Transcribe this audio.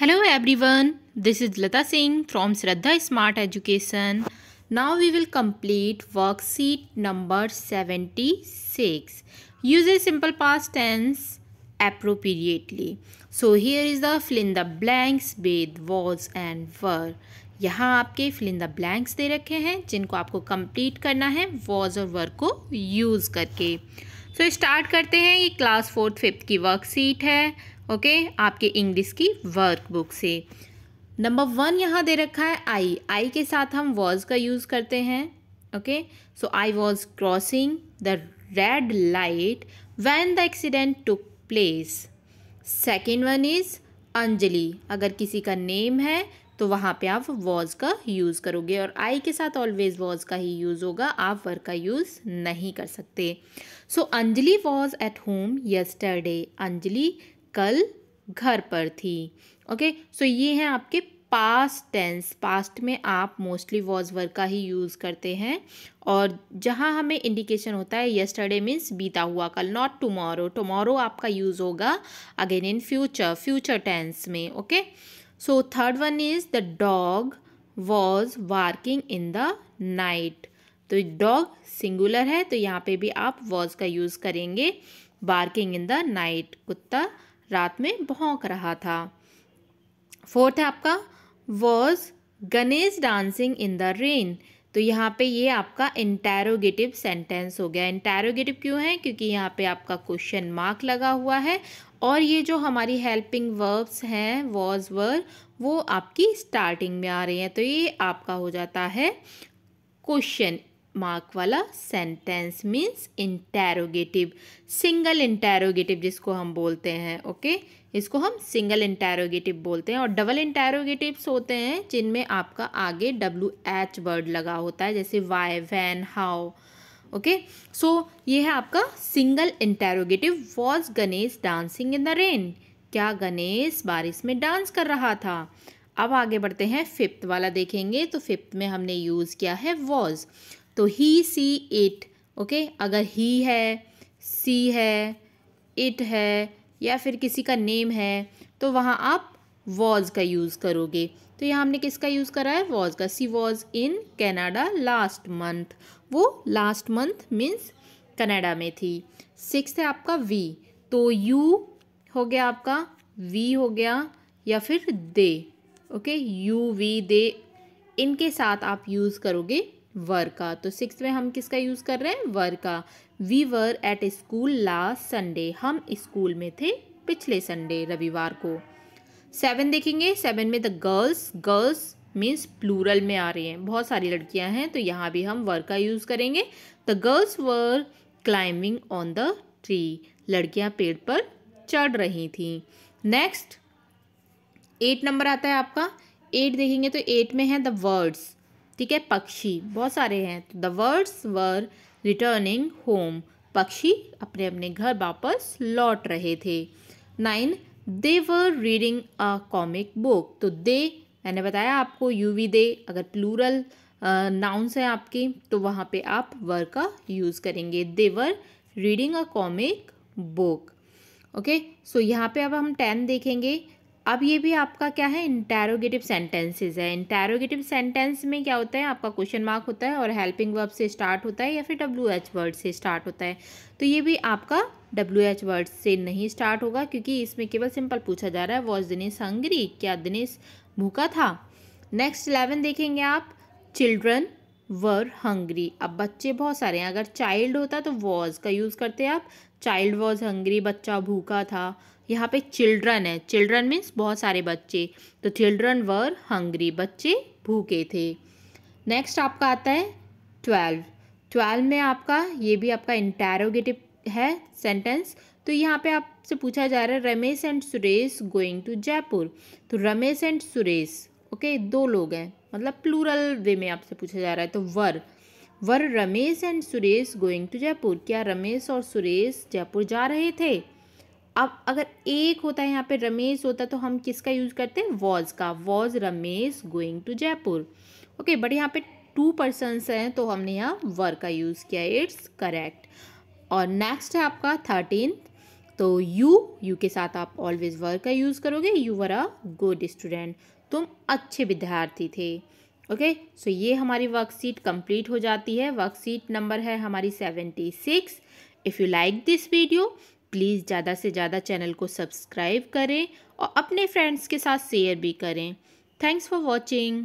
Hello everyone this is Lata Singh from Shraddha smart education now we will complete worksheet number seventy six use a simple past tense appropriately so here is the filling the blanks with was and were यहाँ आपके filling the blanks दे रखे हैं जिनको आपको complete करना है was और वर को यूज़ करके सो so, स्टार्ट करते हैं ये क्लास फोर्थ फिफ्थ की वर्कशीट है ओके आपके इंग्लिश की वर्कबुक से नंबर वन यहाँ दे रखा है आई आई के साथ हम वॉज का यूज़ करते हैं okay so I was crossing the red light when the accident took place second one is Anjali अगर किसी का नेम है तो वहाँ पे आप वॉज का यूज़ करोगे और आई के साथ ऑलवेज वॉज का ही यूज़ होगा आप वर का यूज़ नहीं कर सकते so Anjali was at home yesterday Anjali कल घर पर थी ओके okay? सो so ये हैं आपके पास्ट टेंस पास्ट में आप मोस्टली वॉज वर्क का ही यूज़ करते हैं और जहाँ हमें इंडिकेशन होता है यस्टरडे मीन्स बीता हुआ कल नॉट टुमारो टुमारो आपका यूज़ होगा again in future future tense में okay so third one is the dog was barking in the night तो डॉग सिंगुलर है तो यहाँ पे भी आप वॉज का यूज़ करेंगे वार्किंग इन द नाइट कुत्ता रात में भौंक रहा था फोर्थ है आपका was Ganesh dancing in the rain तो यहाँ पे ये आपका इंटेरोगेटिव सेंटेंस हो गया इंटेरोगेटिव क्यों है क्योंकि यहाँ पे आपका क्वेश्चन मार्क लगा हुआ है और ये जो हमारी हेल्पिंग वर्ब्स हैं वॉज वर वो आपकी स्टार्टिंग में आ रही हैं तो ये आपका हो जाता है क्वेश्चन मार्क वाला sentence means interrogative single interrogative जिसको हम बोलते हैं ओके इसको हम सिंगल इंटेरोगेटिव बोलते हैं और डबल इंटेरोगेटिव्स होते हैं जिनमें आपका आगे डब्ल्यू एच वर्ड लगा होता है जैसे why when how okay so ये है आपका single interrogative was Ganesh dancing in the rain क्या गणेश बारिश में डांस कर रहा था अब आगे बढ़ते हैं फिफ्थ वाला देखेंगे तो फिफ्थ में हमने यूज़ किया है वॉज तो ही सी इट ओके अगर ही है सी है इट है या फिर किसी का नेम है तो वहाँ आप वॉज का यूज़ करोगे तो यहाँ हमने किसका यूज़ करा है वॉज का she was in Canada last month वो लास्ट मंथ मीन्स कनाडा में थी सिक्स है आपका वी तो यू हो गया आपका वी हो गया या फिर they okay you we they इनके साथ आप यूज़ करोगे वर का तो सिक्स में हम किसका यूज़ कर रहे हैं वर का we were at school last Sunday हम स्कूल में थे पिछले संडे रविवार को सेवन देखेंगे सेवन में the girls girls means plural में आ रही हैं बहुत सारी लड़कियां हैं तो यहाँ भी हम वर का यूज़ करेंगे the girls were climbing on the tree लड़कियां पेड़ पर चढ़ रही थी नेक्स्ट एट नंबर आता है आपका एट देखेंगे तो एट में है द वर्ड्स ठीक है पक्षी बहुत सारे हैं तो the birds were returning home पक्षी अपने अपने घर वापस लौट रहे थे nine they were reading a comic book तो दे मैंने बताया आपको यू वी दे अगर प्लूरल नाउन्स हैं आपके तो वहाँ पे आप वर का यूज़ करेंगे they were reading a comic book okay so यहाँ पे अब हम टेन देखेंगे अब ये भी आपका क्या है इंटेरोगेटिव सेंटेंसेज है इंटेरोगेटिव सेंटेंस में क्या होता है आपका क्वेश्चन मार्क होता है और हेल्पिंग वर्ब से स्टार्ट होता है या फिर डब्ल्यू एच वर्ड से स्टार्ट होता है तो ये भी आपका डब्ल्यू एच वर्ड से नहीं स्टार्ट होगा क्योंकि इसमें केवल सिंपल पूछा जा रहा है वॉज दिनेश हंगरी क्या दिनेश भूखा था नेक्स्ट इलेवन देखेंगे आप चिल्ड्रन वर हंग्री अब बच्चे बहुत सारे हैं अगर चाइल्ड होता तो वॉज का यूज़ करते हैं आप चाइल्ड वॉज हंग्री बच्चा भूखा था यहाँ पे चिल्ड्रन है चिल्ड्रन मीन्स बहुत सारे बच्चे तो चिल्ड्रन वर हंग्री बच्चे भूखे थे नेक्स्ट आपका आता है ट्वेल्व ट्वेल्व में आपका ये भी आपका इंटेरोगेटिव है सेंटेंस तो यहाँ पे आपसे पूछा जा रहा है Ramesh and Suresh going to Jaipur तो रमेश एंड सुरेश ओके दो लोग हैं मतलब प्लूरल वे में आपसे पूछा जा रहा है तो were were Ramesh and Suresh going to Jaipur क्या रमेश और सुरेश जयपुर जा रहे थे अब अगर एक होता है यहाँ पे रमेश होता तो हम किसका यूज करते हैं वॉज का was Ramesh going to Jaipur okay but यहाँ पे टू पर्सनस हैं तो हमने यहाँ वर का यूज़ किया इट्स करेक्ट और नेक्स्ट है आपका थर्टीन तो यू यू के साथ आप ऑलवेज वर का यूज़ करोगे you were a good student तुम अच्छे विद्यार्थी थे ओके okay? सो so ये हमारी वर्कशीट कंप्लीट हो जाती है वर्कशीट नंबर है हमारी seventy six if you like this video please ज़्यादा से ज़्यादा चैनल को सब्सक्राइब करें और अपने फ्रेंड्स के साथ शेयर भी करें थैंक्स फॉर वॉचिंग